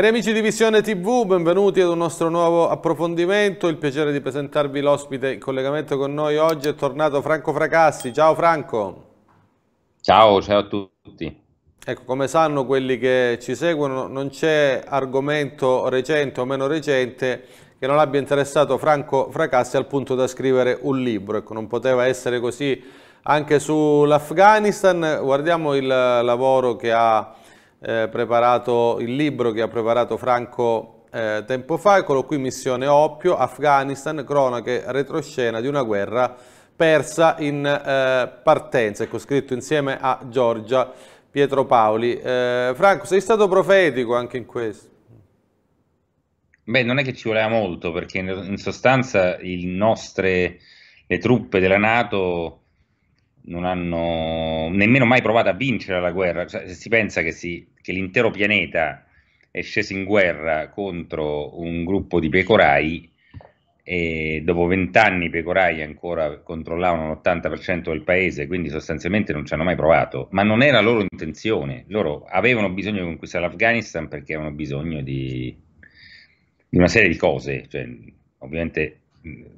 Cari amici di Visione TV, benvenuti ad un nostro nuovo approfondimento. Il piacere di presentarvi l'ospite in collegamento con noi oggi è tornato Franco Fracassi. Ciao Franco. Ciao, ciao a tutti. Ecco, come sanno quelli che ci seguono, non c'è argomento recente o meno recente che non abbia interessato Franco Fracassi al punto da scrivere un libro. Ecco, non poteva essere così anche sull'Afghanistan. Guardiamo il lavoro che ha eh, preparato, il libro che ha preparato Franco eh, tempo fa, eccolo qui Missione Oppio, Afghanistan, cronache retroscena di una guerra persa in eh, partenza, ecco scritto insieme a Giorgia Pietro Paoli. Eh, Franco, sei stato profetico anche in questo? Beh, non è che ci voleva molto, perché in sostanza nostre, le truppe della Nato non hanno nemmeno mai provato a vincere la guerra. Cioè, se si pensa che, si, che, l'intero pianeta è sceso in guerra contro un gruppo di pecorai, e dopo vent'anni i pecorai ancora controllavano l'80% del paese, quindi sostanzialmente non ci hanno mai provato, ma non era loro intenzione, loro avevano bisogno di conquistare l'Afghanistan perché avevano bisogno di, di una serie di cose, cioè, ovviamente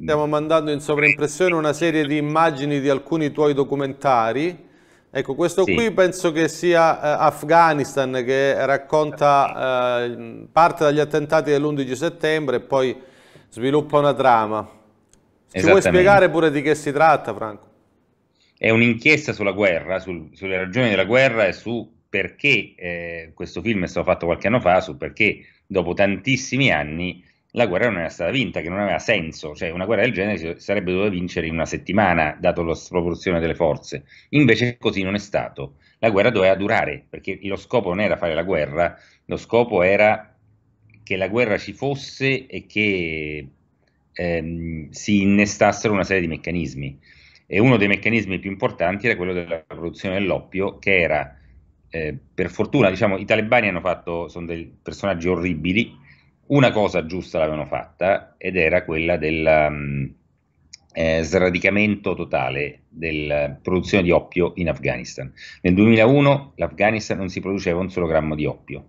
Stiamo mandando in sovraimpressione una serie di immagini di alcuni tuoi documentari. Ecco, questo sì. qui penso che sia eh, Afghanistan che racconta eh, parte dagli attentati dell'11 settembre e poi sviluppa una trama. Ci vuoi spiegare pure di che si tratta, Franco? È un'inchiesta sulla guerra, sul, sulle ragioni della guerra e su perché eh, questo film è stato fatto qualche anno fa, su perché dopo tantissimi anni la guerra non era stata vinta, che non aveva senso, cioè una guerra del genere si sarebbe dovuta vincere in una settimana, dato la sproporzione delle forze. Invece così non è stato. La guerra doveva durare, perché lo scopo non era fare la guerra, lo scopo era che la guerra ci fosse e che ehm, si innestassero una serie di meccanismi. E uno dei meccanismi più importanti era quello della produzione dell'oppio, che era, eh, per fortuna, diciamo, i talebani hanno fatto, sono dei personaggi orribili, una cosa giusta l'avevano fatta ed era quella del um, eh, sradicamento totale della produzione di oppio in Afghanistan. Nel 2001 l'Afghanistan non si produceva un solo grammo di oppio.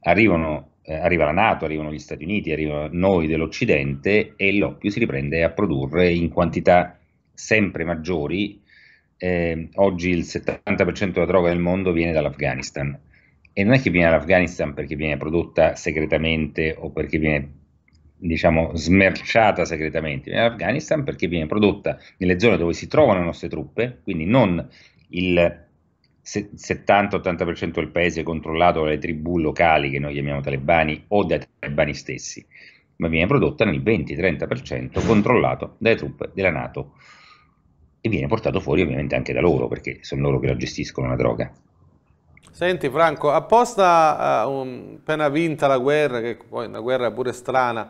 Arrivano, eh, arriva la Nato, arrivano gli Stati Uniti, arrivano noi dell'Occidente e l'oppio si riprende a produrre in quantità sempre maggiori. Eh, oggi il 70% della droga del mondo viene dall'Afghanistan e non è che viene dall'Afghanistan perché viene prodotta segretamente o perché viene diciamo smerciata segretamente, viene dall'Afghanistan perché viene prodotta nelle zone dove si trovano le nostre truppe, quindi non il 70-80% del paese controllato dalle tribù locali che noi chiamiamo talebani o dai talebani stessi, ma viene prodotta nel 20-30% controllato dalle truppe della Nato e viene portato fuori ovviamente anche da loro perché sono loro che la gestiscono la droga. Senti Franco, apposta uh, um, appena vinta la guerra, che poi è una guerra pure strana,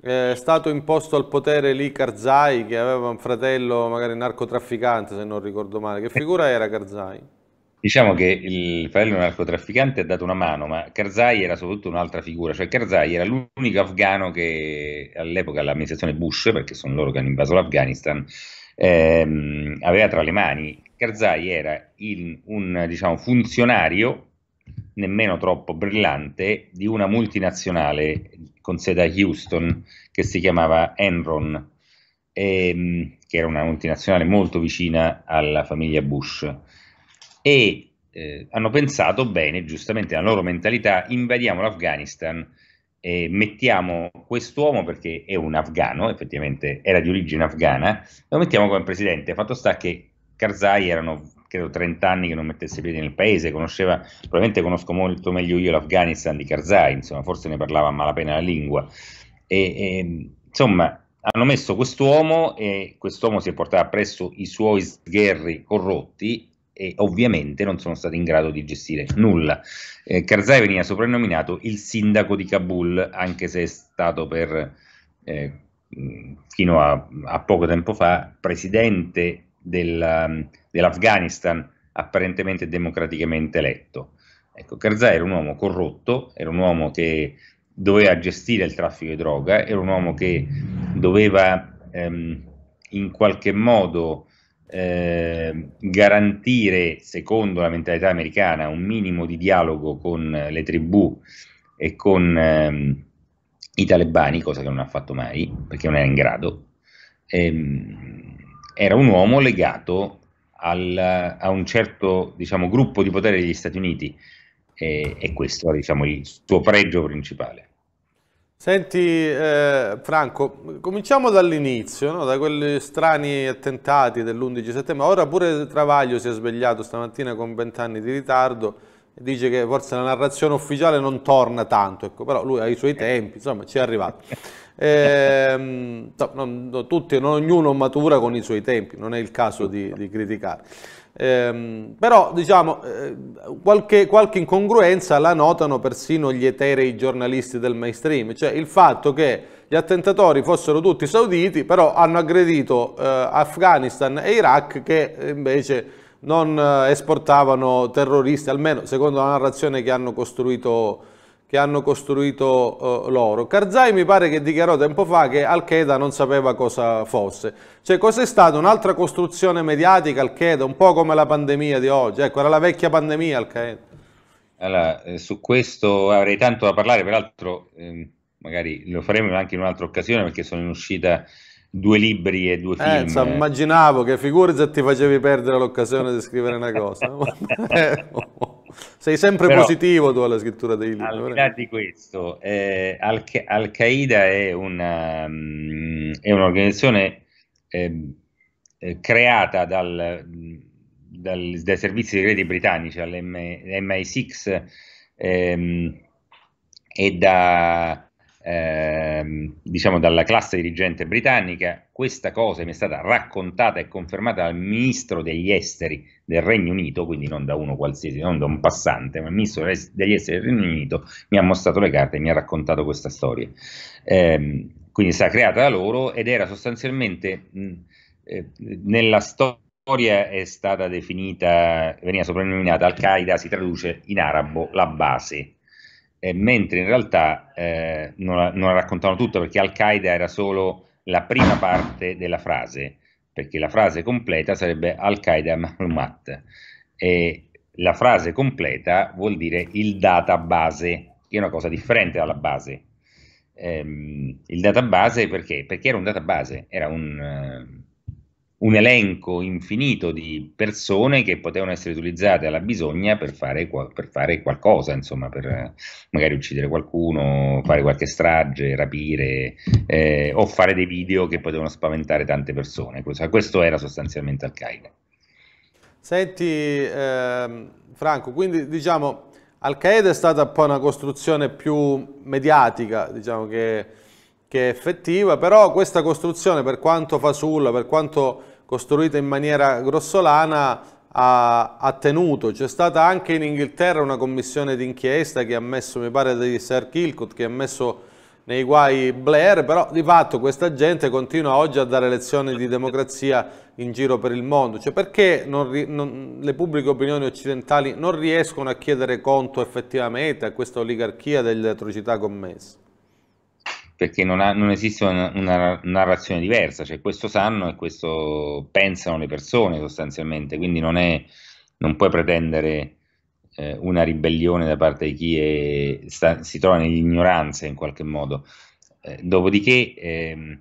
è stato imposto al potere lì Karzai che aveva un fratello magari narcotrafficante se non ricordo male. Che figura era Karzai? Diciamo che il fratello narcotrafficante ha dato una mano, ma Karzai era soprattutto un'altra figura, cioè Karzai era l'unico afgano che all'epoca l'amministrazione Bush, perché sono loro che hanno invaso l'Afghanistan, ehm, aveva tra le mani. Karzai era il, un diciamo, funzionario nemmeno troppo brillante di una multinazionale con sede a Houston che si chiamava Enron, ehm, che era una multinazionale molto vicina alla famiglia Bush. E eh, hanno pensato bene, giustamente, la loro mentalità, invadiamo l'Afghanistan eh, mettiamo quest'uomo perché è un afgano, effettivamente era di origine afghana, lo mettiamo come presidente. Fatto sta che Karzai erano credo 30 anni che non mettesse piedi nel paese, conosceva, probabilmente conosco molto meglio io l'Afghanistan di Karzai, insomma, forse ne parlava a malapena la lingua. E, e, insomma, hanno messo quest'uomo e quest'uomo si è portato appresso i suoi sgherri corrotti e ovviamente non sono stati in grado di gestire nulla. Eh, Karzai veniva soprannominato il sindaco di Kabul, anche se è stato per eh, fino a, a, poco tempo fa presidente del, dell'Afghanistan apparentemente democraticamente eletto. Ecco, Karzai era un uomo corrotto, era un uomo che doveva gestire il traffico di droga, era un uomo che doveva ehm, in qualche modo Ehm, garantire, secondo la mentalità americana, un minimo di dialogo con eh, le tribù e con ehm, i talebani, cosa che non ha fatto mai perché non era in grado, ehm, era un uomo legato al, a un certo diciamo, gruppo di potere degli Stati Uniti eh, e questo era diciamo, il suo pregio principale. Senti eh, Franco, cominciamo dall'inizio, no? da quegli strani attentati dell'11 settembre. Ora pure Travaglio si è svegliato stamattina con vent'anni di ritardo e dice che forse la narrazione ufficiale non torna tanto, ecco, però lui ha i suoi tempi, insomma ci è arrivato. Eh, no, no, tutti, non ognuno matura con i suoi tempi, non è il caso di, di criticare. Ehm, però diciamo eh, qualche, qualche, incongruenza la notano persino gli eterei giornalisti del mainstream, cioè il fatto che gli attentatori fossero tutti sauditi, però hanno aggredito eh, Afghanistan e Iraq che invece non eh, esportavano terroristi, almeno secondo la narrazione che hanno costruito che hanno costruito uh, l'oro. Karzai mi pare che dichiarò tempo fa che Al-Qaeda non sapeva cosa fosse. Cioè cos'è stata un'altra costruzione mediatica Al-Qaeda, un po' come la pandemia di oggi, ecco era la vecchia pandemia Al-Qaeda. Allora, eh, su questo avrei tanto da parlare, peraltro eh, magari lo faremo anche in un'altra occasione perché sono in uscita due libri e due eh, film. Eh, insomma, immaginavo che figurati se ti facevi perdere l'occasione di scrivere una cosa. Sei sempre Però, positivo tu alla scrittura dei libri. Al di là di questo, eh, Al- qaeda è, una, mm, è un'organizzazione ehm, eh, creata dal, mm, dal, dai servizi segreti britannici, all'MI6, ehm, e da Ehm, diciamo dalla classe dirigente britannica, questa cosa mi è stata raccontata e confermata dal ministro degli esteri del Regno Unito, quindi non da uno qualsiasi, non da un passante, ma il ministro degli esteri del Regno Unito mi ha mostrato le carte e mi ha raccontato questa storia. Eh, quindi è stata creata da loro ed era sostanzialmente mh, eh, nella storia è stata definita, veniva soprannominata Al-Qaeda, si traduce in arabo la base, eh, mentre in realtà eh, non, la, non, la, raccontavano tutta perché Al-Qaeda era solo la prima parte della frase, perché la frase completa sarebbe Al-Qaeda Mahlumat e la frase completa vuol dire il database, che è una cosa differente dalla base. Ehm, il database perché? Perché era un database, era un... Eh, un elenco infinito di persone che potevano essere utilizzate alla bisogna per fare, per fare qualcosa, insomma, per eh, magari uccidere qualcuno, fare qualche strage, rapire eh, o fare dei video che potevano spaventare tante persone. Questo, questo era sostanzialmente Al-Qaeda. Senti eh, Franco, quindi diciamo Al-Qaeda è stata poi una costruzione più mediatica, diciamo che, che è effettiva, però questa costruzione per quanto fasulla, per quanto costruita in maniera grossolana ha, ha tenuto. C'è stata anche in Inghilterra una commissione d'inchiesta che ha messo, mi pare di Sir Kilcott, che ha messo nei guai Blair, però di fatto questa gente continua oggi a dare lezioni di democrazia in giro per il mondo. Cioè perché non, non, le pubbliche opinioni occidentali non riescono a chiedere conto effettivamente a questa oligarchia delle atrocità commesse? perché non, ha, non esiste una, una, narrazione diversa, cioè questo sanno e questo pensano le persone sostanzialmente, quindi non, è, non puoi pretendere eh, una ribellione da parte di chi è, sta, si trova nell'ignoranza in qualche modo. Eh, dopodiché, ehm,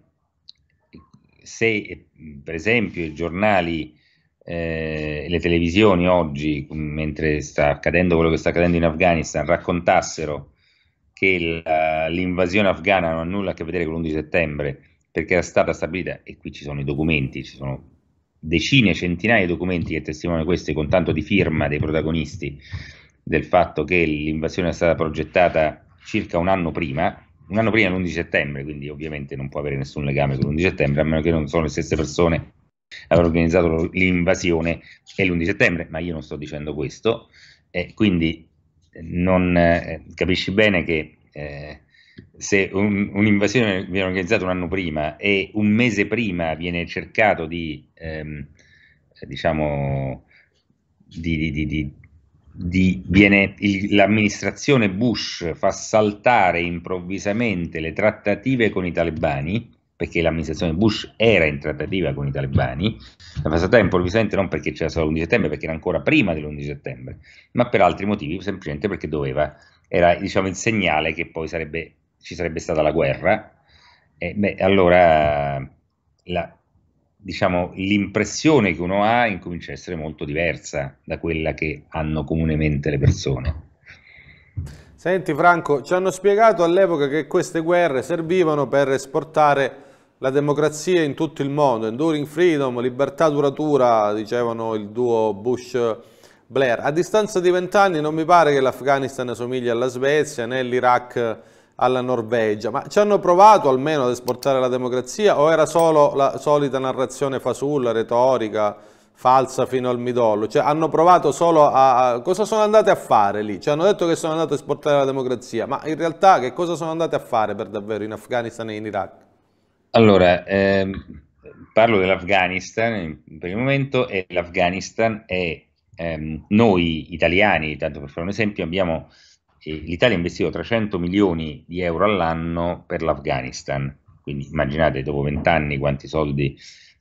se per esempio i giornali eh, le televisioni oggi, mentre sta accadendo quello che sta accadendo in Afghanistan, raccontassero che eh, l'invasione afghana non ha nulla a che vedere con l'11 settembre, perché era stata stabilita, e qui ci sono i documenti, ci sono decine, centinaia di documenti che testimoniano questo, con tanto di firma dei protagonisti, del fatto che l'invasione è stata progettata circa un anno prima, un anno prima dell'11 settembre, quindi ovviamente non può avere nessun legame con l'11 settembre, a meno che non sono le stesse persone che hanno organizzato l'invasione e l'11 settembre, ma io non sto dicendo questo, e quindi non eh, capisci bene che eh, se un, un'invasione viene organizzata un anno prima e un mese prima viene cercato di, ehm, diciamo, di, di, di Viene, il, l'amministrazione Bush fa saltare improvvisamente le trattative con i talebani perché l'amministrazione Bush era in trattativa con i talebani, la passata è improvvisamente non perché c'era solo l'11 settembre, perché era ancora prima dell'11 settembre, ma per altri motivi, semplicemente perché doveva, era diciamo, il segnale che poi sarebbe, ci sarebbe stata la guerra, e beh, allora la, diciamo, l'impressione che uno ha incomincia a essere molto diversa da quella che hanno comunemente le persone. Senti Franco, ci hanno spiegato all'epoca che queste guerre servivano per esportare la democrazia in tutto il mondo, enduring freedom, libertà duratura, dicevano il duo Bush-Blair. A distanza di vent'anni non mi pare che l'Afghanistan somigli alla Svezia né l'Iraq alla Norvegia, ma ci hanno provato almeno ad esportare la democrazia o era solo la solita narrazione fasulla, retorica, falsa fino al midollo? Cioè hanno provato solo a... a cosa sono andate a fare lì? Ci hanno detto che sono andate a esportare la democrazia, ma in realtà che cosa sono andate a fare per davvero in Afghanistan e in Iraq? Allora, ehm, parlo dell'Afghanistan per il momento e l'Afghanistan è ehm, noi italiani, tanto per fare un esempio, abbiamo eh, l'Italia ha investito 300 milioni di euro all'anno per l'Afghanistan, quindi immaginate dopo vent'anni quanti soldi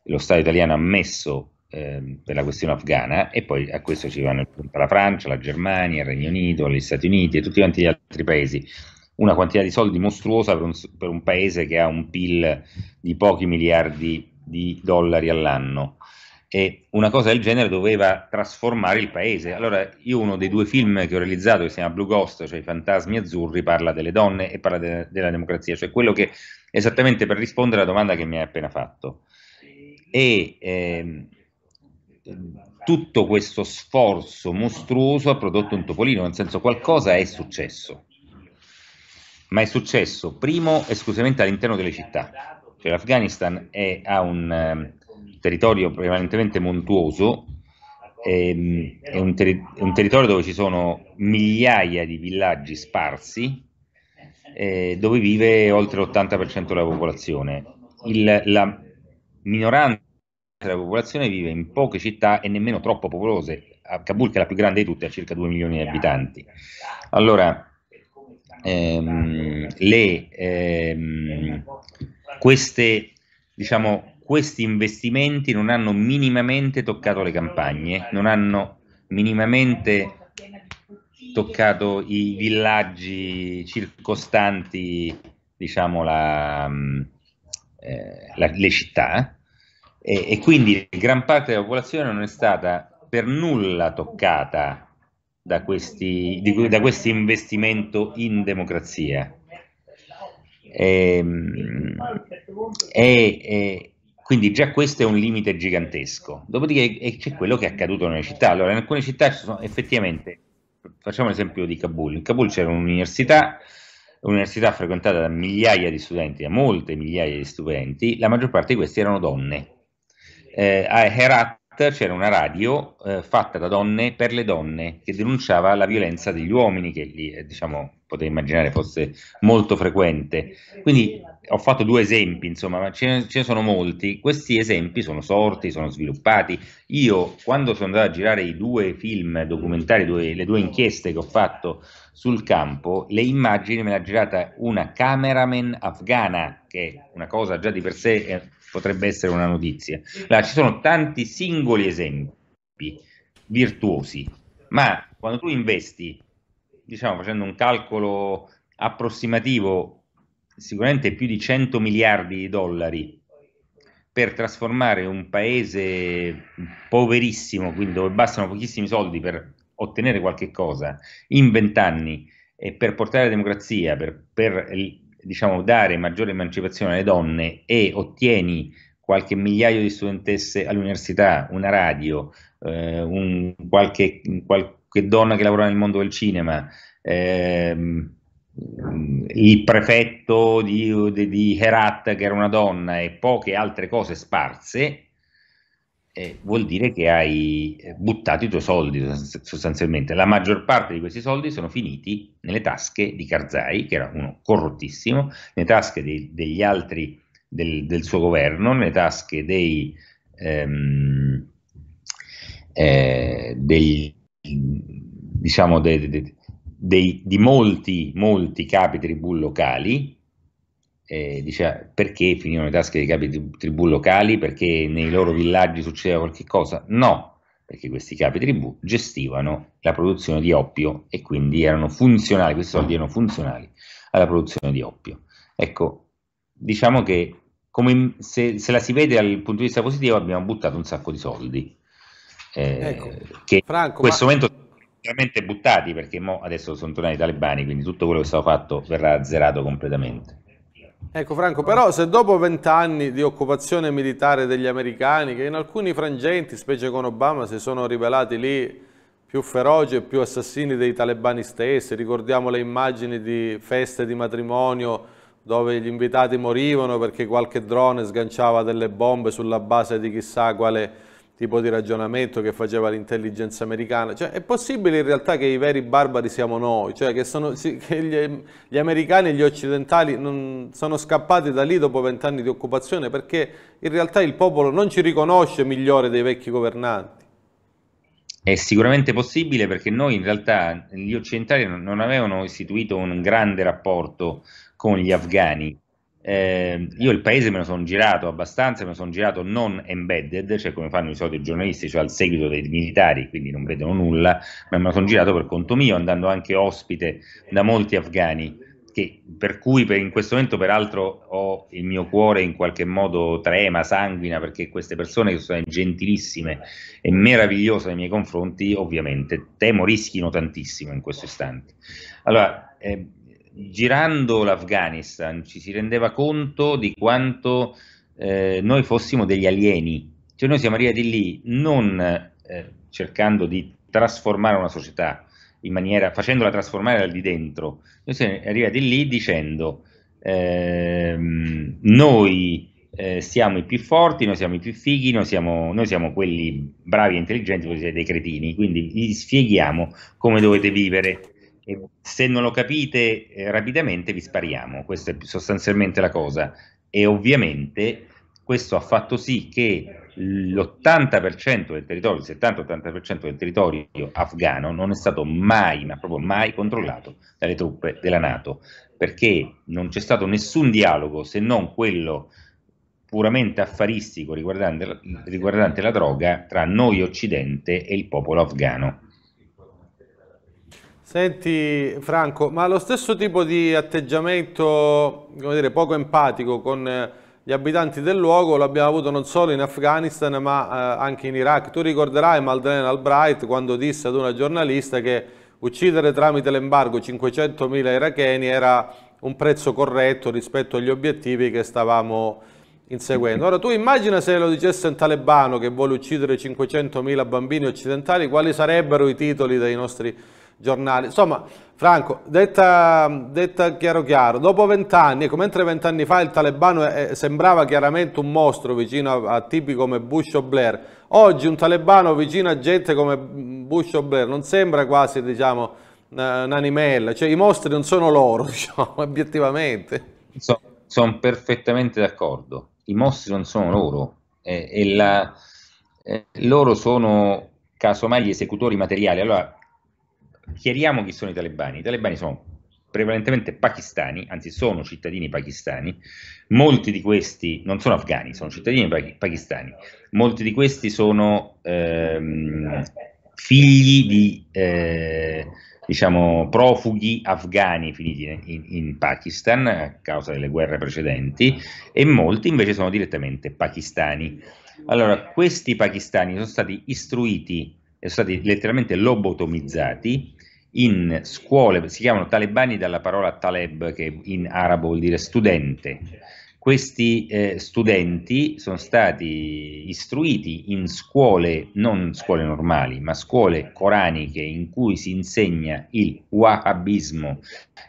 lo Stato italiano ha messo ehm, per la questione afghana e poi a questo ci vanno la Francia, la Germania, il Regno Unito, gli Stati Uniti e tutti quanti gli altri paesi una quantità di soldi mostruosa per un, per un paese che ha un PIL di pochi miliardi di dollari all'anno e una cosa del genere doveva trasformare il paese. Allora, io uno dei due film che ho realizzato, che si chiama Blue Ghost, cioè i fantasmi azzurri, parla delle donne e parla de- della democrazia, cioè quello che esattamente per rispondere alla domanda che mi hai appena fatto. E eh, tutto questo sforzo mostruoso ha prodotto un topolino, nel senso qualcosa è successo ma è successo primo esclusivamente all'interno delle città. Cioè, L'Afghanistan ha un eh, territorio prevalentemente montuoso, ehm, è, un teri- un territorio dove ci sono migliaia di villaggi sparsi, eh, dove vive oltre l'80% della popolazione. Il, la minoranza della popolazione vive in poche città e nemmeno troppo popolose. A Kabul, che è la più grande di tutte, ha circa 2 milioni di abitanti. Allora, ehm, le, ehm, queste, diciamo, questi investimenti non hanno minimamente toccato le campagne, non hanno minimamente toccato i villaggi circostanti, diciamo, la, eh, la, le città e, e quindi gran parte della popolazione non è stata per nulla toccata da, questi, di, da questo investimento in democrazia. E, ehm, e, e, quindi già questo è un limite gigantesco. Dopodiché c'è quello che è accaduto nelle città. Allora, in alcune città ci sono effettivamente, facciamo l'esempio di Kabul. In Kabul c'era un'università, un'università frequentata da migliaia di studenti, da molte migliaia di studenti, la maggior parte di questi erano donne. Eh, a Herat c'era una radio eh, fatta da donne per le donne che denunciava la violenza degli uomini, che lì eh, diciamo, potete immaginare fosse molto frequente. Quindi ho fatto due esempi, insomma, ma ce ne, ce ne sono molti. Questi esempi sono sorti, sono sviluppati. Io, quando sono andato a girare i due film documentari, due, le due inchieste che ho fatto sul campo, le immagini me l'ha girata una cameraman afghana, che è una cosa già di per sé eh, potrebbe essere una notizia. Là, ci sono tanti singoli esempi virtuosi, ma quando tu investi, diciamo facendo un calcolo approssimativo, sicuramente più di 100 miliardi di dollari per trasformare un paese poverissimo, quindi dove bastano pochissimi soldi per ottenere qualche cosa, in vent'anni e per portare la democrazia, per, per diciamo, dare maggiore emancipazione alle donne e ottieni qualche migliaio di studentesse all'università, una radio, eh, un, qualche, qualche, donna che lavora nel mondo del cinema, ehm, il prefetto di, di, di Herat che era una donna e poche altre cose sparse, eh, vuol dire che hai eh, buttato i tuoi soldi sostanzialmente. La maggior parte di questi soldi sono finiti nelle tasche di Karzai, che era uno corrottissimo, nelle tasche dei, degli altri del, del, suo governo, nelle tasche dei, ehm, eh, dei diciamo, de, de, de, di molti, molti capi tribù locali eh, diceva ah, perché finivano le tasche dei capi di tribù locali, perché nei loro villaggi succedeva qualche cosa. No, perché questi capi tribù gestivano la produzione di oppio e quindi erano funzionali, questi soldi erano funzionali alla produzione di oppio. Ecco, diciamo che come se, se la si vede dal punto di vista positivo abbiamo buttato un sacco di soldi, eh, ecco, che Franco, in questo ma... momento veramente buttati perché adesso sono tornati i talebani, quindi tutto quello che è stato fatto verrà azzerato completamente. Ecco Franco, però se dopo vent'anni di occupazione militare degli americani, che in alcuni frangenti, specie con Obama, si sono rivelati lì più feroci e più assassini dei talebani stessi, ricordiamo le immagini di feste di matrimonio dove gli invitati morivano perché qualche drone sganciava delle bombe sulla base di chissà quale tipo di ragionamento che faceva l'intelligenza americana. Cioè, è possibile in realtà che i veri barbari siamo noi, cioè che, sono, che gli, gli, americani e gli occidentali non, sono scappati da lì dopo vent'anni di occupazione perché in realtà il popolo non ci riconosce migliore dei vecchi governanti. È sicuramente possibile perché noi in realtà, gli occidentali non avevano istituito un grande rapporto con gli afghani, Ehm, eh, io il paese me lo sono girato abbastanza, me lo sono girato non embedded, cioè come fanno i soliti giornalisti, cioè al seguito dei militari, quindi non vedono nulla, ma me lo sono girato per conto mio, andando anche ospite da molti afghani. Che, per cui per, in questo momento peraltro ho il mio cuore in qualche modo trema, sanguina, perché queste persone che sono gentilissime e meravigliose nei miei confronti, ovviamente temo rischino tantissimo in questo istante. Allora, eh, girando l'Afghanistan ci si rendeva conto di quanto eh, noi fossimo degli alieni, cioè noi siamo arrivati lì non eh, cercando di trasformare una società in maniera, facendola trasformare dal di dentro, noi siamo arrivati lì dicendo ehm, noi eh, siamo i più forti, noi siamo i più fighi, noi siamo, noi siamo quelli bravi e intelligenti, voi siete dei cretini, quindi vi spieghiamo come dovete vivere e se non lo capite eh, rapidamente vi spariamo, questa è sostanzialmente la cosa. E ovviamente questo ha fatto sì che l'80% del territorio, il 70-80% del territorio afghano non è stato mai, ma proprio mai controllato dalle truppe della Nato, perché non c'è stato nessun dialogo se non quello puramente affaristico riguardante, riguardante la droga tra noi Occidente e il popolo afghano. Senti Franco, ma lo stesso tipo di atteggiamento dire, poco empatico con eh, gli abitanti del luogo l'abbiamo avuto non solo in Afghanistan ma eh, anche in Iraq. Tu ricorderai Maldrena Albright quando disse ad una giornalista che uccidere tramite l'embargo 500.000 iracheni era un prezzo corretto rispetto agli obiettivi che stavamo inseguendo. Ora tu immagina se lo dicesse un talebano che vuole uccidere 500.000 bambini occidentali, quali sarebbero i titoli dei nostri giornali. Insomma, Franco, detta, detta chiaro chiaro, dopo vent'anni, ecco, mentre vent'anni fa il talebano è, eh, eh, sembrava chiaramente un mostro vicino a, a, tipi come Bush o Blair, oggi un talebano vicino a gente come Bush o Blair non sembra quasi, diciamo, eh, un'animella, cioè i mostri non sono loro, diciamo, obiettivamente. So, sono perfettamente d'accordo, i mostri non sono loro, eh, e la, eh, loro sono casomai gli esecutori materiali. Allora, chiariamo chi sono i talebani. I talebani sono prevalentemente pakistani, anzi sono cittadini pakistani, molti di questi non sono afghani, sono cittadini pakistani, molti di questi sono ehm, figli di eh, diciamo, profughi afghani finiti in, in, Pakistan a causa delle guerre precedenti e molti invece sono direttamente pakistani. Allora, questi pakistani sono stati istruiti, sono stati letteralmente lobotomizzati in scuole, si chiamano talebani dalla parola taleb che in arabo vuol dire studente. Questi eh, studenti sono stati istruiti in scuole, non scuole normali, ma scuole coraniche in cui si insegna il wahhabismo,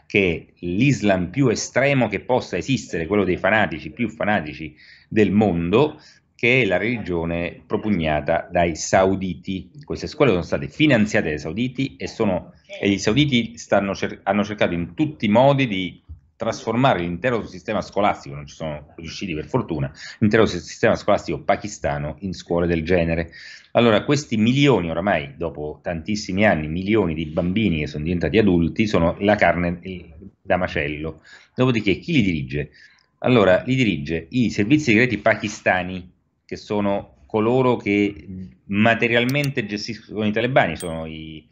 che è l'Islam più estremo che possa esistere, quello dei fanatici più fanatici del mondo, che è la religione propugnata dai sauditi. Queste scuole sono state finanziate dai sauditi e, sono, e i sauditi stanno, hanno cercato in tutti i modi di trasformare l'intero sistema scolastico, non ci sono riusciti per fortuna, l'intero sistema scolastico pakistano in scuole del genere. Allora questi milioni oramai, dopo tantissimi anni, milioni di bambini che sono diventati adulti, sono la carne da macello. Dopodiché chi li dirige? Allora li dirige i servizi segreti pakistani, che sono coloro che materialmente gestiscono i talebani, sono i,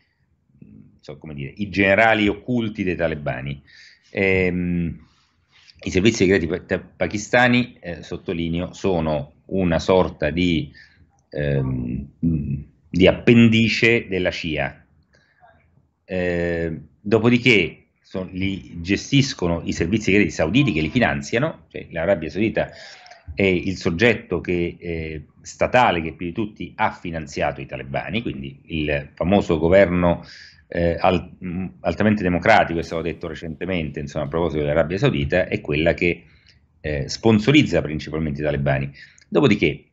so dire, i generali occulti dei talebani. Ehm, I servizi segreti pakistani, eh, sottolineo, sono una sorta di, ehm, di appendice della CIA. Eh, dopodiché so, li gestiscono i servizi segreti sauditi che li finanziano, cioè l'Arabia Saudita è il soggetto che, eh, statale che più di tutti ha finanziato i talebani, quindi il famoso governo eh, alt mm, altamente democratico, è stato detto recentemente insomma, a proposito dell'Arabia Saudita, è quella che eh, sponsorizza principalmente i talebani. Dopodiché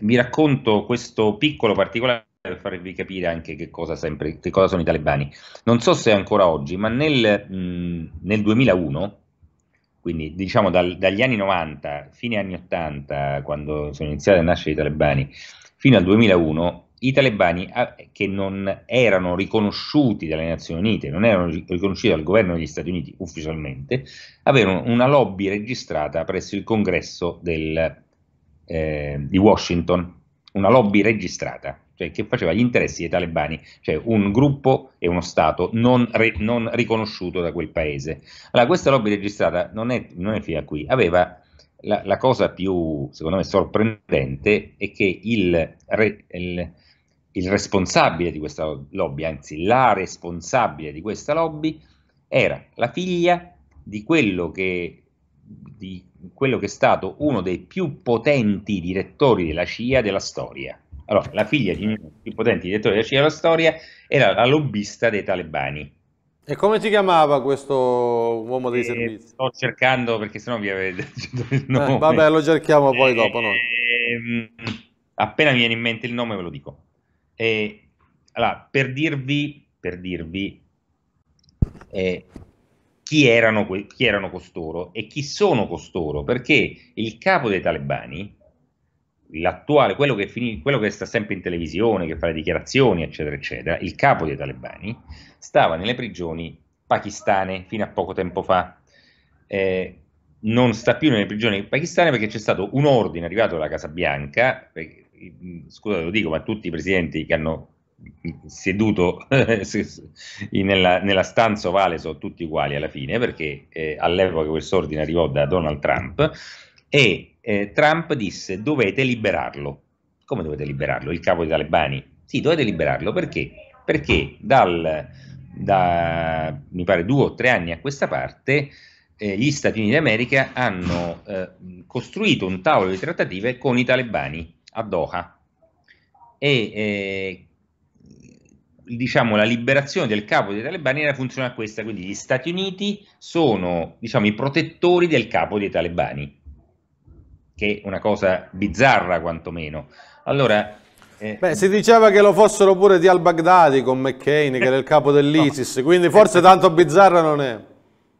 vi eh, racconto questo piccolo particolare per farvi capire anche che cosa, sempre, che cosa sono i talebani. Non so se ancora oggi, ma nel, mh, mm, nel 2001 quindi diciamo dal, dagli anni 90, fine anni 80, quando sono iniziati a nascere i talebani, fino al 2001, i talebani che non erano riconosciuti dalle Nazioni Unite, non erano riconosciuti dal governo degli Stati Uniti ufficialmente, avevano una lobby registrata presso il congresso del, eh, di Washington, una lobby registrata cioè che faceva gli interessi dei talebani, cioè un gruppo e uno Stato non, re, non riconosciuto da quel paese. Allora questa lobby registrata non è, non è fia qui, aveva la, la, cosa più, secondo me, sorprendente è che il, re, il, il responsabile di questa lobby, anzi la responsabile di questa lobby, era la figlia di quello che di quello che è stato uno dei più potenti direttori della CIA della storia, allora, la figlia di uno dei più potenti direttori della della storia era la lobbista dei talebani. E come si chiamava questo uomo dei e eh, servizi? Sto cercando perché sennò vi avete detto il eh, nome. Eh, vabbè, lo cerchiamo poi e, eh, dopo. Noi. E, ehm, appena mi viene in mente il nome ve lo dico. allora, per dirvi, per dirvi eh, chi, erano, chi erano costoro e chi sono costoro, perché il capo dei talebani l'attuale, quello che, finì, quello che sta sempre in televisione, che fa le dichiarazioni, eccetera, eccetera, il capo dei talebani, stava nelle prigioni pakistane fino a poco tempo fa. Eh, non sta più nelle prigioni pakistane perché c'è stato un ordine arrivato dalla Casa Bianca, perché, scusate lo dico, ma tutti i presidenti che hanno seduto nella, nella, stanza ovale sono tutti uguali alla fine, perché eh, all'epoca questo ordine arrivò da Donald Trump e eh, Trump disse dovete liberarlo. Come dovete liberarlo? Il capo dei talebani? Sì, dovete liberarlo perché? Perché dal, da mi pare due o tre anni a questa parte eh, gli Stati Uniti d'America hanno eh, costruito un tavolo di trattative con i talebani a Doha e eh, diciamo, la liberazione del capo dei talebani era funzionale a questa, quindi gli Stati Uniti sono diciamo, i protettori del capo dei talebani che è una cosa bizzarra quantomeno. Allora, eh, Beh, si diceva che lo fossero pure di al-Baghdadi con McCain, che era il capo dell'ISIS, no. quindi forse esatto. tanto bizzarra non è.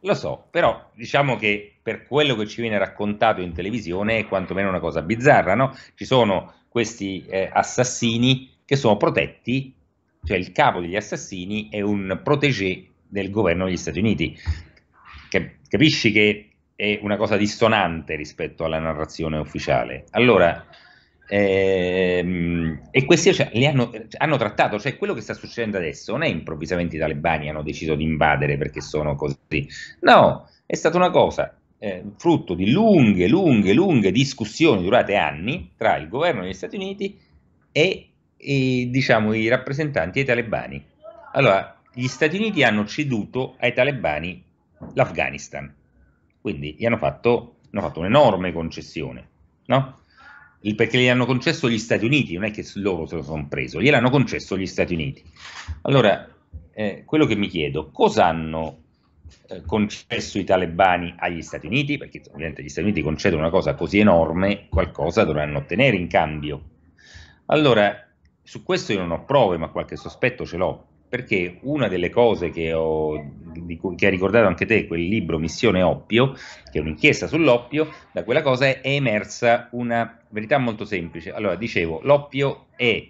Lo so, però diciamo che per quello che ci viene raccontato in televisione è quantomeno una cosa bizzarra, no? Ci sono questi eh, assassini che sono protetti, cioè il capo degli assassini è un protégé del governo degli Stati Uniti. Che, capisci che è una cosa dissonante rispetto alla narrazione ufficiale. Allora, ehm, e questi cioè, li hanno, hanno, trattato, cioè quello che sta succedendo adesso non è improvvisamente i talebani hanno deciso di invadere perché sono così, no, è stata una cosa eh, frutto di lunghe, lunghe, lunghe discussioni durate anni tra il governo degli Stati Uniti e, e diciamo, i rappresentanti dei talebani. Allora, gli Stati Uniti hanno ceduto ai talebani l'Afghanistan quindi gli hanno fatto, hanno fatto un'enorme concessione, no? perché gliel'hanno concesso gli Stati Uniti, non è che loro se lo sono preso, gliel'hanno concesso gli Stati Uniti. Allora, eh, quello che mi chiedo, cosa hanno eh, concesso i talebani agli Stati Uniti? Perché ovviamente gli Stati Uniti concedono una cosa così enorme, qualcosa dovranno ottenere in cambio. Allora, su questo io non ho prove, ma qualche sospetto ce l'ho perché una delle cose che, ho, che, hai ricordato anche te, quel libro Missione Oppio, che è un'inchiesta sull'oppio, da quella cosa è, emersa una verità molto semplice. Allora, dicevo, l'oppio è,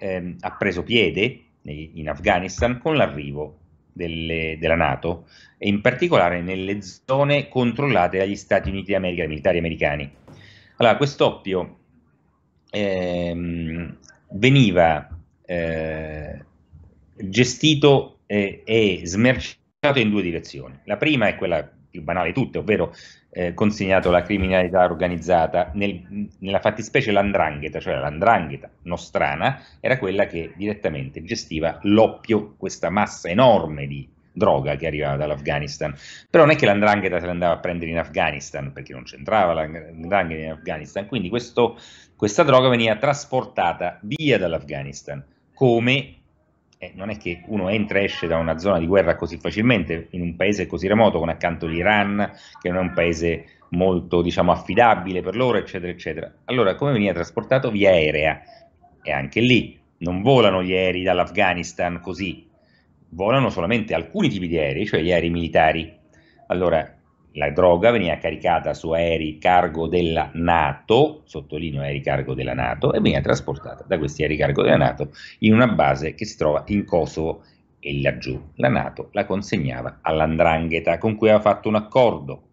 ehm, ha preso piede in Afghanistan con l'arrivo delle, della Nato e in particolare nelle zone controllate dagli Stati Uniti d'America, dai militari americani. Allora, quest'oppio ehm, veniva... Eh, gestito eh, e smerciato in due direzioni. La prima è quella più banale di tutte, ovvero eh, consegnato alla criminalità organizzata, nel, nella fattispecie l'andrangheta, cioè l'andrangheta nostrana, era quella che direttamente gestiva l'oppio, questa massa enorme di droga che arrivava dall'Afghanistan. Però non è che l'andrangheta se l'andava a prendere in Afghanistan, perché non c'entrava l'andrangheta in Afghanistan, quindi questo, questa droga veniva trasportata via dall'Afghanistan, come eh, non è che uno entra e esce da una zona di guerra così facilmente, in un paese così remoto, con accanto l'Iran, che non è un paese molto diciamo, affidabile per loro, eccetera, eccetera. Allora, come veniva trasportato? Via aerea. E anche lì non volano gli aerei dall'Afghanistan così, volano solamente alcuni tipi di aerei, cioè gli aerei militari. Allora, la droga veniva caricata su aerei cargo della Nato, sottolineo aerei cargo della Nato, e veniva trasportata da questi aerei cargo della Nato in una base che si trova in Kosovo e laggiù. La Nato la consegnava all'Andrangheta con cui aveva fatto un accordo.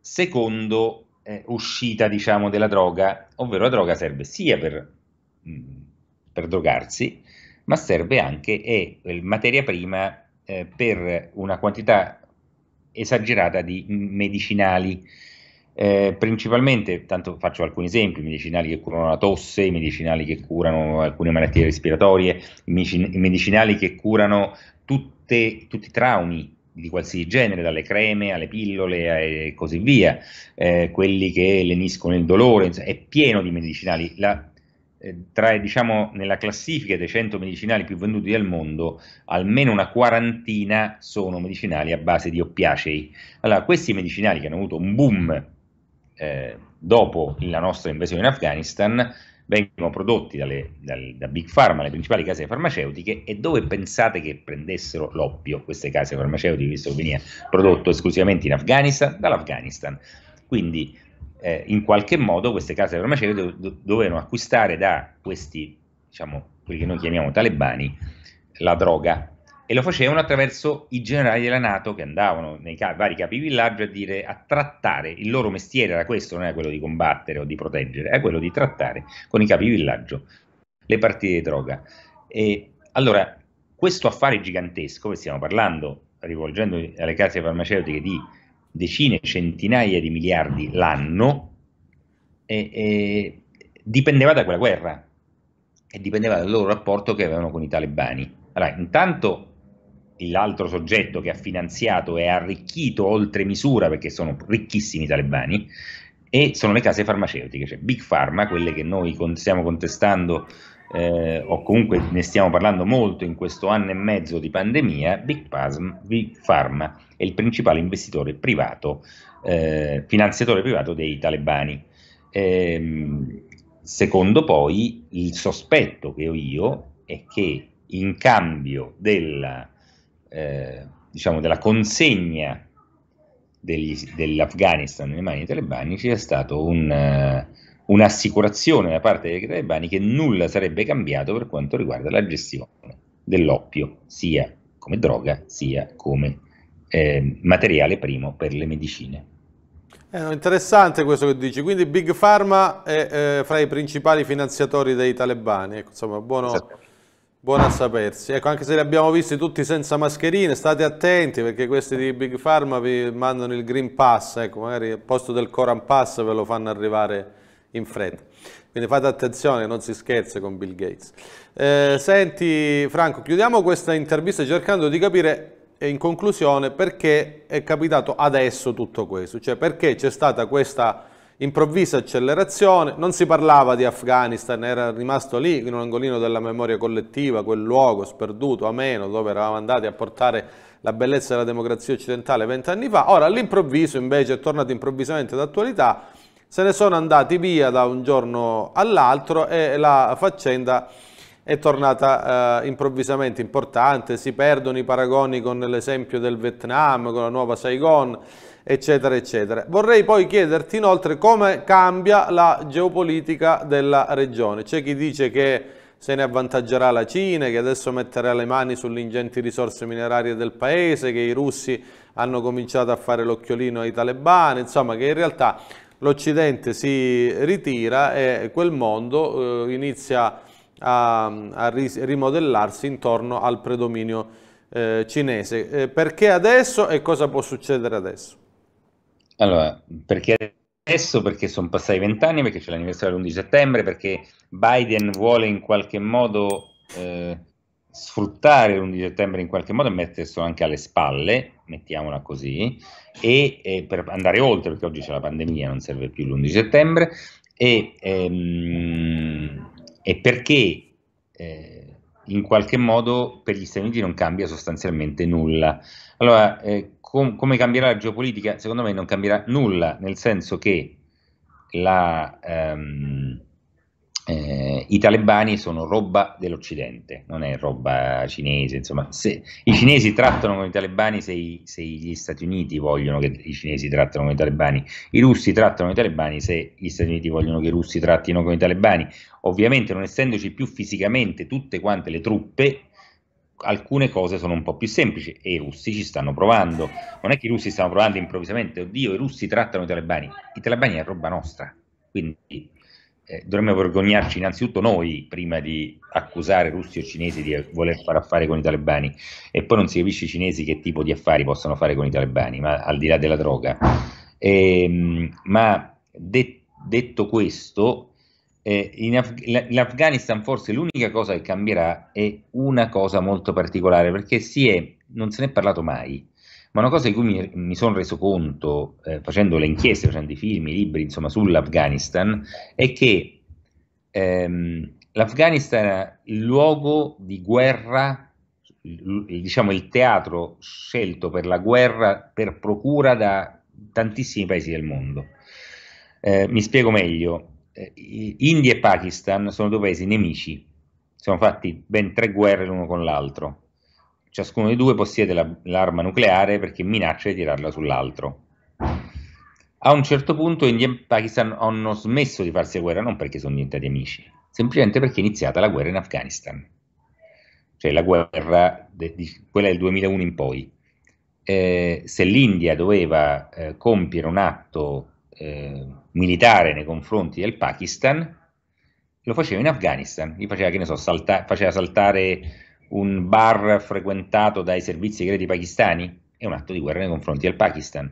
Secondo eh, uscita diciamo, della droga, ovvero la droga serve sia per, mh, mm, per drogarsi, ma serve anche è materia prima eh, per una quantità esagerata di medicinali. Eh, principalmente, tanto faccio alcuni esempi, i medicinali che curano la tosse, i medicinali che curano alcune malattie respiratorie, i medicinali che curano tutte, tutti i traumi di qualsiasi genere, dalle creme alle pillole e così via, eh, quelli che leniscono il dolore, insomma, è pieno di medicinali. La, eh, tra diciamo, nella classifica dei 100 medicinali più venduti del mondo, almeno una quarantina sono medicinali a base di oppiacei. Allora, questi medicinali che hanno avuto un boom eh, dopo la nostra invasione in Afghanistan vengono prodotti dalle, dal, da Big Pharma, le principali case farmaceutiche, e dove pensate che prendessero l'oppio queste case farmaceutiche, visto che veniva prodotto esclusivamente in Afghanistan? Dall'Afghanistan. Quindi eh, in qualche modo queste case farmaceutiche do- dovevano acquistare da questi, diciamo, quelli che noi chiamiamo talebani, la droga. E lo facevano attraverso i generali della Nato che andavano nei ca- vari capi villaggio a dire a trattare. Il loro mestiere era questo, non era quello di combattere o di proteggere, era quello di trattare con i capi villaggio le partite di droga. E allora, questo affare gigantesco, che stiamo parlando, rivolgendo alle case farmaceutiche, di decine, centinaia di miliardi l'anno, e, e dipendeva da quella guerra e dipendeva dal loro rapporto che avevano con i talebani. Allora, intanto l'altro soggetto che ha finanziato e arricchito oltre misura, perché sono ricchissimi i talebani, e sono le case farmaceutiche, cioè Big Pharma, quelle che noi con, stiamo contestando eh, o comunque ne stiamo parlando molto in questo anno e mezzo di pandemia, Big, Pharma è il principale investitore privato, eh, finanziatore privato dei talebani. Eh, secondo poi il sospetto che ho io è che in cambio della, eh, diciamo, della consegna degli, dell'Afghanistan nelle mani dei talebani c'è stata un, uh, un'assicurazione da parte dei talebani che nulla sarebbe cambiato per quanto riguarda la gestione dell'oppio, sia come droga, sia come eh, materiale primo per le medicine. Eh, interessante questo che dici, quindi Big Pharma è eh, fra i principali finanziatori dei talebani, ecco, insomma buono... Esatto Buona a sapersi. Ecco, anche se li abbiamo visti tutti senza mascherine, state attenti perché questi di Big Pharma vi mandano il Green Pass, ecco, magari al posto del Coran Pass ve lo fanno arrivare in fretta. Quindi fate attenzione, non si scherza con Bill Gates. Eh, senti Franco, chiudiamo questa intervista cercando di capire eh, in conclusione perché è capitato adesso tutto questo, cioè perché c'è stata questa improvvisa accelerazione, non si parlava di Afghanistan, era rimasto lì in un angolino della memoria collettiva, quel luogo sperduto, ameno, dove eravamo andati a portare la bellezza della democrazia occidentale vent'anni fa, ora all'improvviso invece è tornato improvvisamente d'attualità, se ne sono andati via da un giorno all'altro e la faccenda è tornata eh, improvvisamente importante, si perdono i paragoni con l'esempio del Vietnam, con la nuova Saigon, eccetera, eccetera. Vorrei poi chiederti inoltre come cambia la geopolitica della regione. C'è chi dice che se ne avvantaggerà la Cina, che adesso metterà le mani sulle ingenti risorse minerarie del paese, che i russi hanno cominciato a fare l'occhiolino ai talebani, insomma che in realtà l'Occidente si ritira e quel mondo eh, inizia a, a rimodellarsi intorno al predominio eh, cinese. Eh, perché adesso e cosa può succedere adesso? Allora, perché adesso? Perché sono passati vent'anni, perché c'è l'anniversario dell'11 settembre, perché Biden vuole in qualche modo eh, sfruttare l'11 settembre in qualche modo e metterselo anche alle spalle, mettiamola così, e, e, eh, per andare oltre, perché oggi c'è la pandemia, non serve più l'11 settembre, e, ehm, e perché eh, in qualche modo per gli Stati Uniti non cambia sostanzialmente nulla. Allora, eh, com- come cambierà la geopolitica? Secondo me non cambierà nulla, nel senso che la, ehm, eh, i talebani sono roba dell'Occidente, non è roba cinese. Insomma, se i cinesi trattano con i talebani, se, i, se, gli Stati Uniti vogliono che i cinesi trattano con i talebani, i russi trattano con i talebani, se gli Stati Uniti vogliono che i russi trattino con i talebani. Ovviamente, non essendoci più fisicamente tutte quante le truppe, alcune cose sono un po' più semplici e i russi ci stanno provando. Non è che i russi stanno provando improvvisamente, oddio, i russi trattano i talebani. I talebani è roba nostra, quindi eh, dovremmo vergognarci innanzitutto noi prima di accusare russi o cinesi di voler fare affari con i talebani e poi non si capisce i cinesi che tipo di affari possono fare con i talebani, ma al di là della droga. E, ehm, ma de- detto questo, eh, Af- L'Afghanistan forse l'unica cosa che cambierà è una cosa molto particolare, perché si è, non se ne è parlato mai, ma una cosa di cui mi, mi sono reso conto eh, facendo le inchieste, facendo i film, i libri, insomma, sull'Afghanistan, è che ehm, l'Afghanistan è il luogo di guerra, il, diciamo il teatro scelto per la guerra per procura da tantissimi paesi del mondo. Eh, mi spiego meglio eh, India e Pakistan sono due paesi nemici, sono fatti ben tre guerre l'uno con l'altro. Ciascuno dei due possiede la, l'arma nucleare perché minaccia di tirarla sull'altro. A un certo punto India e Pakistan hanno smesso di farsi guerra non perché sono diventati amici, semplicemente perché è iniziata la guerra in Afghanistan, cioè la guerra, de, di, quella del 2001 in poi. Eh, se l'India doveva eh, compiere un atto eh, militare nei confronti del Pakistan, lo faceva in Afghanistan, gli faceva, che ne so, salta- faceva saltare un bar frequentato dai servizi segreti pakistani, è un atto di guerra nei confronti del Pakistan.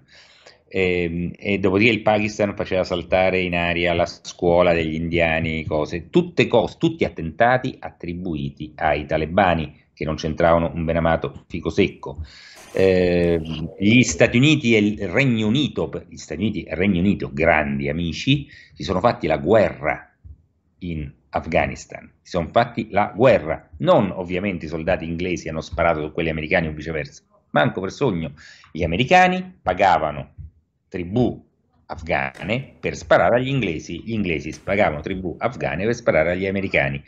E, ehm, e dopodiché il Pakistan faceva saltare in aria la scuola degli indiani, cose, tutte cose, tutti attentati attribuiti ai talebani, che non c'entravano un ben amato fico secco. Eh, gli Stati Uniti e il Regno Unito, gli Stati Uniti e il Regno Unito, grandi amici, si sono fatti la guerra in Afghanistan, si sono fatti la guerra, non ovviamente i soldati inglesi hanno sparato su quelli americani o viceversa, manco per sogno, gli americani pagavano tribù afghane per sparare agli inglesi, gli inglesi pagavano tribù afghane per sparare agli americani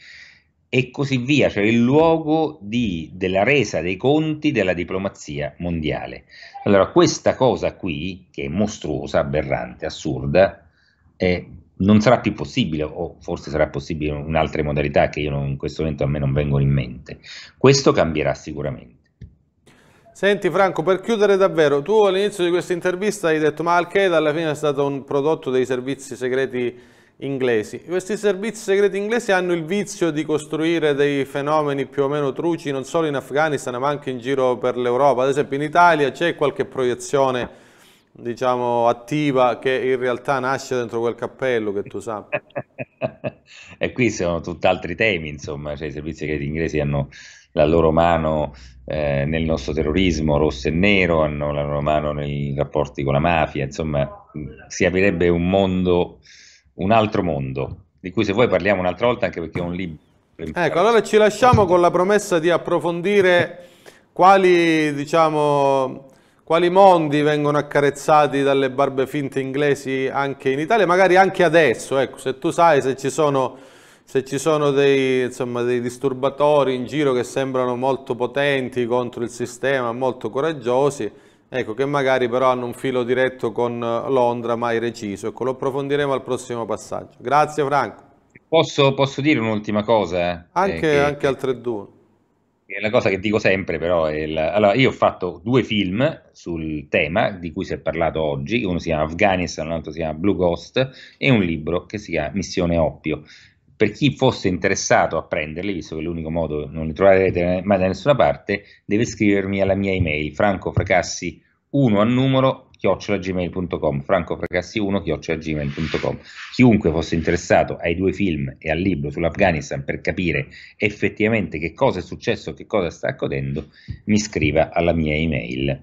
e così via, cioè il luogo di, della resa dei conti della diplomazia mondiale. Allora questa cosa qui, che è mostruosa, aberrante, assurda, eh, non sarà più possibile, o forse sarà possibile in altre modalità che io non, in questo momento a me non vengono in mente. Questo cambierà sicuramente. Senti Franco, per chiudere davvero, tu all'inizio di questa intervista hai detto ma Al-Qaeda alla fine è stato un prodotto dei servizi segreti inglesi. Questi servizi segreti inglesi hanno il vizio di costruire dei fenomeni più o meno truci non solo in Afghanistan ma anche in giro per l'Europa. Ad esempio in Italia c'è qualche proiezione diciamo attiva che in realtà nasce dentro quel cappello che tu sai. e qui sono tutt'altri temi, insomma, cioè, i servizi segreti inglesi hanno la loro mano eh, nel nostro terrorismo rosso e nero, hanno la loro mano nei rapporti con la mafia, insomma, si aprirebbe un mondo un altro mondo, di cui se vuoi parliamo un'altra volta anche perché è un libro. Ecco, allora ci lasciamo con la promessa di approfondire quali, diciamo, quali mondi vengono accarezzati dalle barbe finte inglesi anche in Italia, magari anche adesso, ecco, se tu sai se ci sono, se ci sono dei, insomma, dei disturbatori in giro che sembrano molto potenti contro il sistema, molto coraggiosi, Ecco, che magari però hanno un filo diretto con eh, Londra, mai reciso. Ecco, lo approfondiremo al prossimo passaggio. Grazie Franco. Posso, posso dire un'ultima cosa? Eh? Anche, eh, anche che, al È la cosa che dico sempre però. È la... Allora, io ho fatto due film sul tema di cui si è parlato oggi. Uno si chiama Afghanistan, l'altro si chiama Blue Ghost e un libro che si chiama Missione Oppio per chi fosse interessato a prenderli, visto che l'unico modo non li troverete mai da nessuna parte, deve scrivermi alla mia email francofracassi1 al numero chiocciolagmail.com francofracassi1 chiocciolagmail.com chiunque fosse interessato ai due film e al libro sull'Afghanistan per capire effettivamente che cosa è successo, e che cosa sta accadendo, mi scriva alla mia email.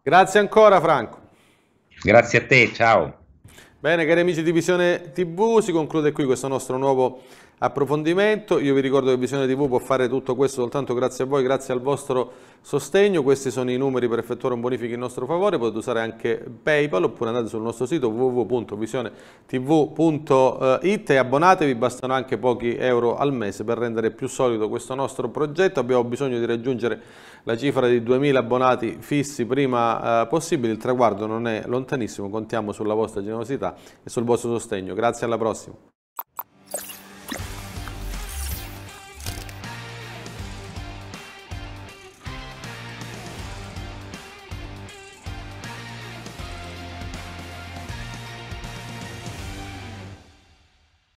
Grazie ancora Franco. Grazie a te, ciao. Bene, cari amici di Visione TV, si conclude qui questo nostro nuovo approfondimento. Io vi ricordo che Visione TV può fare tutto questo soltanto grazie a voi, grazie al vostro sostegno. Questi sono i numeri per effettuare un bonifico in nostro favore. Potete usare anche PayPal oppure andate sul nostro sito www.visionetv.it e abbonatevi. Bastano anche pochi euro al mese per rendere più solido questo nostro progetto. Abbiamo bisogno di raggiungere la cifra di 2000 abbonati fissi prima eh, possibile. Il traguardo non è lontanissimo. Contiamo sulla vostra generosità e sul vostro sostegno. Grazie alla prossima.